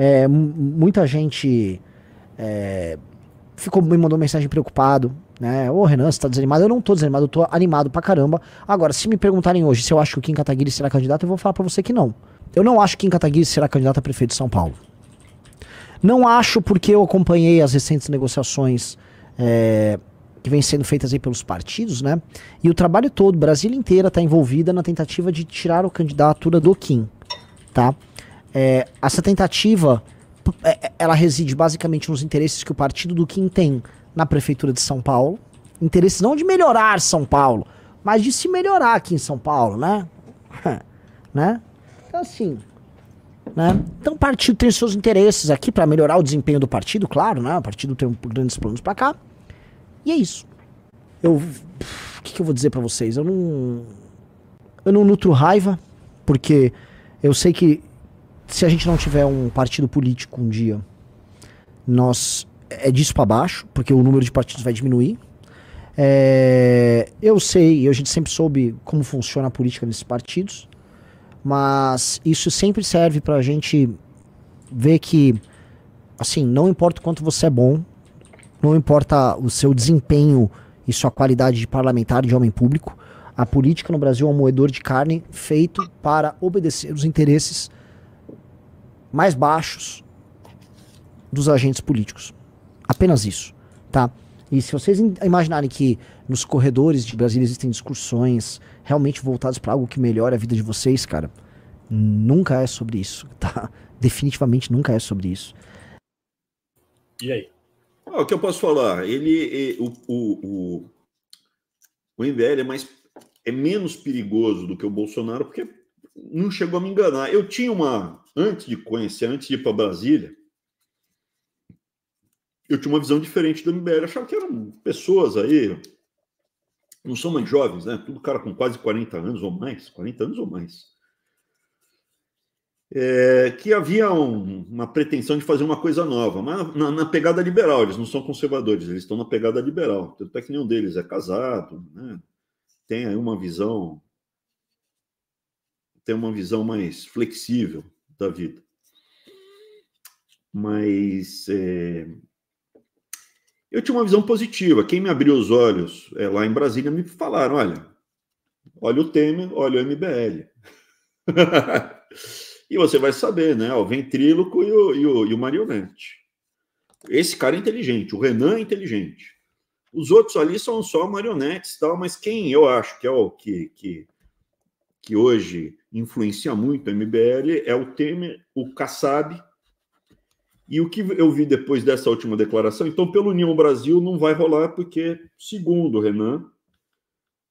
É, muita gente é, ficou, me mandou mensagem preocupado, né? Ô, Renan, você tá desanimado? Eu não tô desanimado, eu tô animado pra caramba. Agora, se me perguntarem hoje se eu acho que o Kim Kataguiri será candidato, eu vou falar pra você que não. Eu não acho que Kim Kataguiri será candidato a prefeito de São Paulo. Não acho porque eu acompanhei as recentes negociações é, que vêm sendo feitas aí pelos partidos, né? E o trabalho todo, Brasil inteira está envolvida na tentativa de tirar a candidatura do Kim, tá? É, essa tentativa, é, é, ela reside basicamente nos interesses que o partido do Kim tem na prefeitura de São Paulo. Interesses não de melhorar São Paulo, mas de se melhorar aqui em São Paulo, né? né? Então assim, né? Então o partido tem seus interesses aqui para melhorar o desempenho do partido, claro, né? O partido tem grandes planos para cá. E é isso. Eu o que, que eu vou dizer para vocês? Eu não eu não nutro raiva porque eu sei que se a gente não tiver um partido político um dia, nós é disso para baixo, porque o número de partidos vai diminuir. É, eu sei, e a gente sempre soube como funciona a política nesses partidos, mas isso sempre serve para a gente ver que, assim, não importa o quanto você é bom, não importa o seu desempenho e sua qualidade de parlamentar, de homem público, a política no Brasil é um moedor de carne feito para obedecer os interesses mais baixos dos agentes políticos. Apenas isso, tá? E se vocês imaginarem que nos corredores de Brasília existem discussões realmente voltadas para algo que melhore a vida de vocês, cara, nunca é sobre isso, tá? Definitivamente nunca é sobre isso. E aí? Ah, o que eu posso falar? Ele, o, o, o, o MBL é mais é menos perigoso do que o Bolsonaro porque não chegou a me enganar. Eu tinha uma antes de conhecer, antes de ir para Brasília, eu tinha uma visão diferente da MBL. Eu achava que eram pessoas aí, não são mais jovens, né? Tudo cara com quase 40 anos ou mais, 40 anos ou mais. É, que havia um, uma pretensão de fazer uma coisa nova, mas na, na, pegada liberal, eles não são conservadores, eles estão na pegada liberal. Tanto é que nenhum deles é casado, né? tem aí uma visão tem uma visão mais flexível da vida. Mas é, eu tinha uma visão positiva. Quem me abriu os olhos é, lá em Brasília me falaram: olha, olha o Temer, olha o MBL. e você vai saber, né? O ventríloco e o, e o, e o marionete. Esse cara é inteligente, o Renan é inteligente. Os outros ali são só marionetes tal, mas quem eu acho que é o que, que que hoje influencia muito a MBL é o Temer, o Kassab. E o que eu vi depois dessa última declaração, então, pelo União Brasil não vai rolar, porque, segundo o Renan,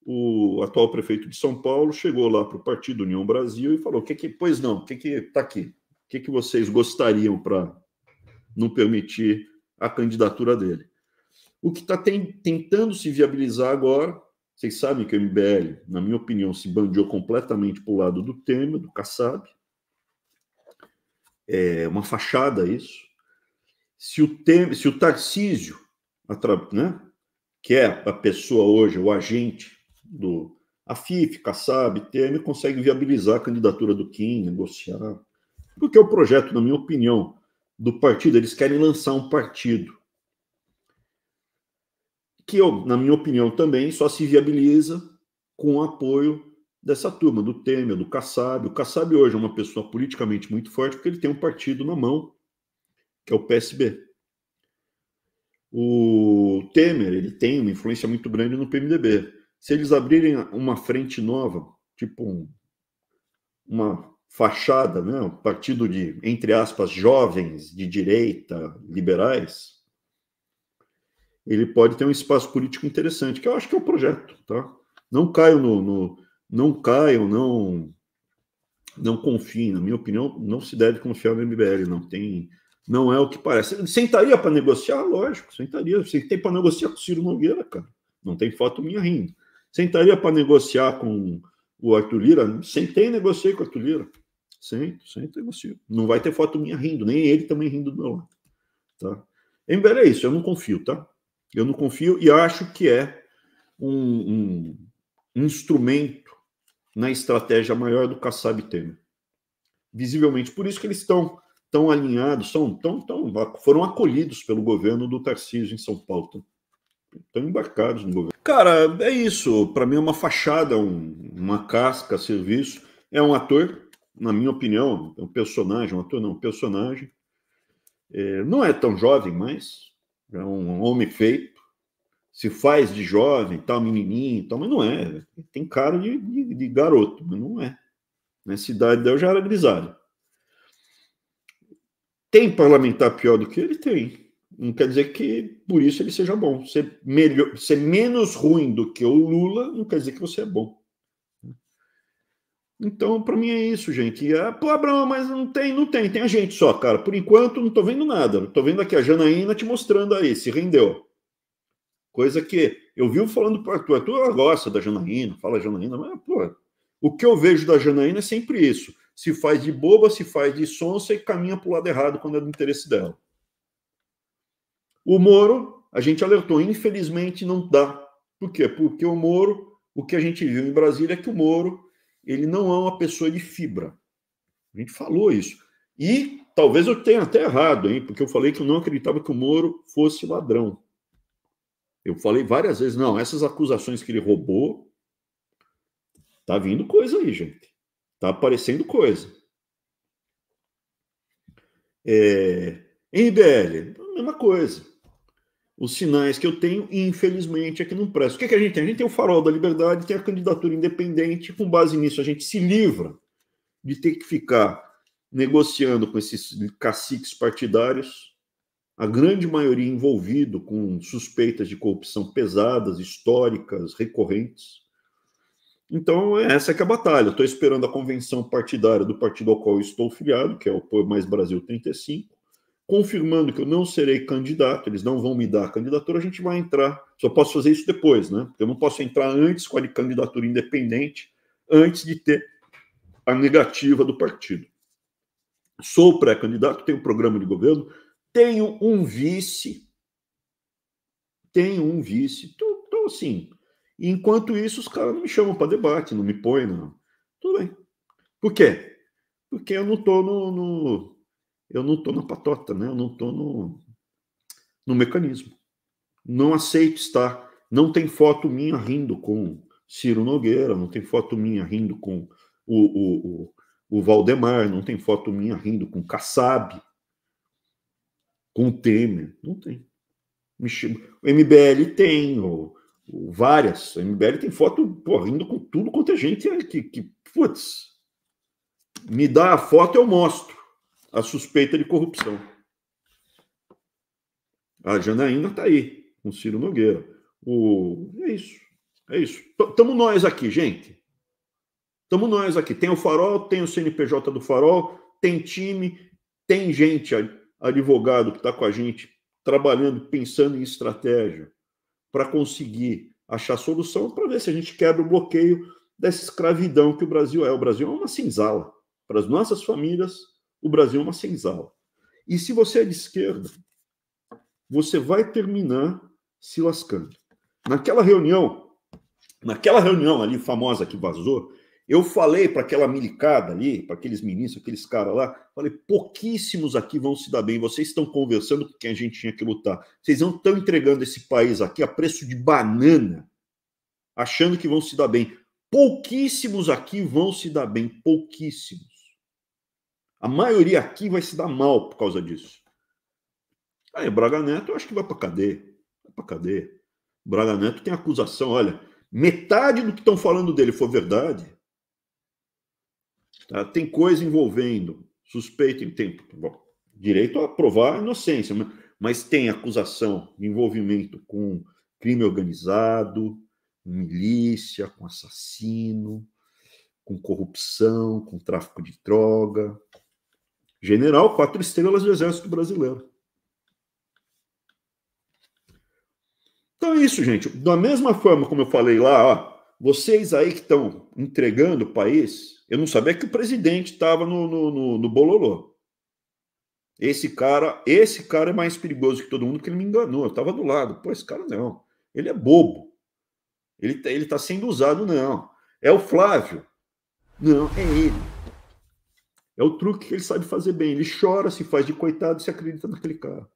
o atual prefeito de São Paulo chegou lá para o partido União Brasil e falou: que que, pois não, o que que está aqui? O que, que vocês gostariam para não permitir a candidatura dele? O que está tentando se viabilizar agora vocês sabem que o MBL, na minha opinião, se bandiou completamente para o lado do Temer, do Kassab. É uma fachada isso. Se o, Temer, se o Tarcísio, né, que é a pessoa hoje, o agente do AFIF, Kassab, Temer, consegue viabilizar a candidatura do Kim, negociar. Porque é o projeto, na minha opinião, do partido, eles querem lançar um partido que eu, na minha opinião também, só se viabiliza com o apoio dessa turma, do Temer, do Kassab. O Kassab hoje é uma pessoa politicamente muito forte porque ele tem um partido na mão, que é o PSB. O Temer, ele tem uma influência muito grande no PMDB. Se eles abrirem uma frente nova, tipo um, uma fachada, né, um partido de, entre aspas, jovens de direita, liberais, ele pode ter um espaço político interessante, que eu acho que é o projeto, tá? Não caio no, no não caio, não não confiem, na minha opinião, não se deve confiar no MBL, não tem não é o que parece. Sentaria para negociar, lógico, sentaria, você tem para negociar com o Ciro Nogueira, cara. Não tem foto minha rindo. Sentaria para negociar com o Arthur Lira, sentei e negociei com o Arthur Lira. Sento, sento e negocio. Não vai ter foto minha rindo, nem ele também rindo do meu lado. Tá? MBL é isso, eu não confio, tá? Eu não confio e acho que é um, um instrumento na estratégia maior do Kassab Temer. Visivelmente, por isso que eles estão tão alinhados, são tão, tão, foram acolhidos pelo governo do Tarcísio em São Paulo. Estão embarcados no governo. Cara, é isso. Para mim é uma fachada, um, uma casca, serviço. É um ator, na minha opinião, é um personagem, um ator não, um personagem. É, não é tão jovem, mas é um homem feito, se faz de jovem, tal, menininho, tal, mas não é. Tem cara de, de, de garoto, mas não é. Nessa idade dela já era grisalho. Tem parlamentar pior do que ele? Tem. Não quer dizer que por isso ele seja bom. Ser, melhor, ser menos ruim do que o Lula não quer dizer que você é bom. Então, para mim é isso, gente. Ah, pô, Abraão, mas não tem, não tem, tem a gente só, cara. Por enquanto, não tô vendo nada. Tô vendo aqui a Janaína te mostrando aí, se rendeu. Coisa que eu vi falando para tu, tu gosta da Janaína, fala Janaína, mas, pô, o que eu vejo da Janaína é sempre isso. Se faz de boba, se faz de sonsa e caminha para o lado errado quando é do interesse dela. O Moro, a gente alertou, infelizmente não dá. Por quê? Porque o Moro, o que a gente viu em Brasília é que o Moro ele não é uma pessoa de fibra. A gente falou isso. E talvez eu tenha até errado, hein? Porque eu falei que eu não acreditava que o Moro fosse ladrão. Eu falei várias vezes, não, essas acusações que ele roubou, tá vindo coisa aí, gente. Tá aparecendo coisa. É, MBL, mesma coisa os sinais que eu tenho, e infelizmente aqui é não presta. O que, é que a gente tem? A gente tem o farol da liberdade, tem a candidatura independente, com base nisso a gente se livra de ter que ficar negociando com esses caciques partidários, a grande maioria envolvido com suspeitas de corrupção pesadas, históricas, recorrentes. Então, é essa é a batalha. Estou esperando a convenção partidária do partido ao qual estou filiado, que é o Mais Brasil 35, confirmando que eu não serei candidato, eles não vão me dar a candidatura, a gente vai entrar. Só posso fazer isso depois, né? Eu não posso entrar antes com a candidatura independente, antes de ter a negativa do partido. Sou pré-candidato, tenho programa de governo, tenho um vice, tenho um vice. Então, então assim, enquanto isso, os caras não me chamam para debate, não me põem, não. Tudo bem. Por quê? Porque eu não estou no, no eu não estou na patota, né? eu não estou no, no mecanismo. Não aceito estar. Não tem foto minha rindo com Ciro Nogueira, não tem foto minha rindo com o, o, o, o Valdemar, não tem foto minha rindo com Kassab, com Temer, não tem. O MBL tem, o várias. O MBL tem foto pô, rindo com tudo quanto é gente é, que, que, putz, me dá a foto eu mostro a suspeita de corrupção. A Janaína está aí, com Ciro Nogueira. O... É isso. É isso. Estamos nós aqui, gente. Estamos nós aqui. Tem o Farol, tem o CNPJ do Farol, tem time, tem gente, advogado que está com a gente, trabalhando, pensando em estratégia para conseguir achar solução para ver se a gente quebra o bloqueio dessa escravidão que o Brasil é. O Brasil é uma cinzala para as nossas famílias, o Brasil é uma senzala. E se você é de esquerda, você vai terminar se lascando. Naquela reunião, naquela reunião ali famosa que vazou, eu falei para aquela milicada ali, para aqueles ministros, aqueles caras lá, falei, pouquíssimos aqui vão se dar bem, vocês estão conversando com quem a gente tinha que lutar. Vocês não estão entregando esse país aqui a preço de banana, achando que vão se dar bem. Pouquíssimos aqui vão se dar bem, pouquíssimos. A maioria aqui vai se dar mal por causa disso. Aí, Braga Neto, eu acho que vai para cadê? Vai para cadê? Braga Neto tem acusação, olha, metade do que estão falando dele for verdade. Tá? Tem coisa envolvendo suspeito em tempo. Bom, direito a provar a inocência, mas tem acusação de envolvimento com crime organizado, milícia, com assassino, com corrupção, com tráfico de droga, General, quatro estrelas do Exército Brasileiro. Então é isso, gente. Da mesma forma como eu falei lá, ó, vocês aí que estão entregando o país, eu não sabia que o presidente estava no, no, no, no bololô. Esse cara, esse cara é mais perigoso que todo mundo porque ele me enganou. Eu estava do lado. Pô, esse cara não. Ele é bobo. Ele, tá, ele tá sendo usado, não. É o Flávio. Não, é ele. É o truque que ele sabe fazer bem. Ele chora, se faz de coitado e se acredita naquele cara.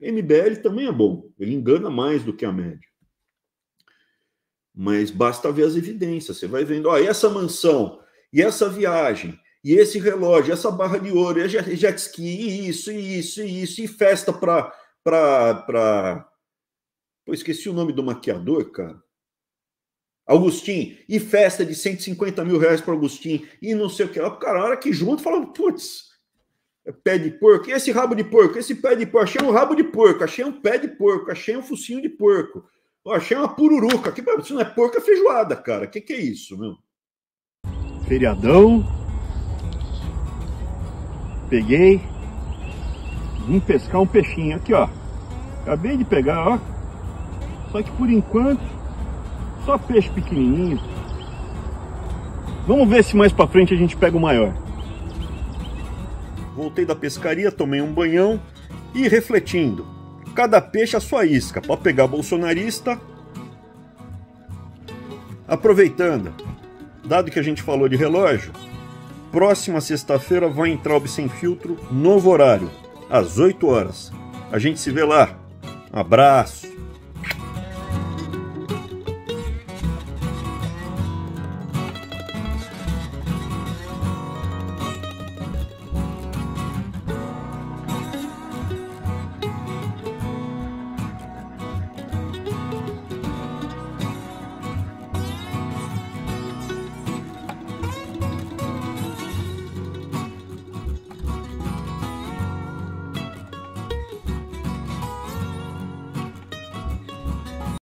MBL também é bom. Ele engana mais do que a média. Mas basta ver as evidências. Você vai vendo, ó, essa mansão, e essa viagem, e esse relógio, essa barra de ouro, e jet ski, e isso, e isso, e isso, e festa para. Pra, pra... Pô, esqueci o nome do maquiador, cara. Augustin, e festa de 150 mil reais para Augustin, e não sei o que lá. O cara, na hora que junto, falam putz, é pé de porco, e esse rabo de porco, esse pé de porco, achei um rabo de porco, achei um pé de porco, achei um focinho de porco, achei uma pururuca. Que, isso não é porco, é feijoada, cara. O que, que é isso, meu? Feriadão. Peguei. Vim pescar um peixinho aqui, ó. Acabei de pegar, ó. Só que por enquanto só peixe pequenininho. Vamos ver se mais para frente a gente pega o maior. Voltei da pescaria, tomei um banhão e refletindo. Cada peixe a sua isca, para pegar bolsonarista. Aproveitando, dado que a gente falou de relógio, próxima sexta-feira vai entrar o Sem Filtro, novo horário, às 8 horas. A gente se vê lá. Um abraço.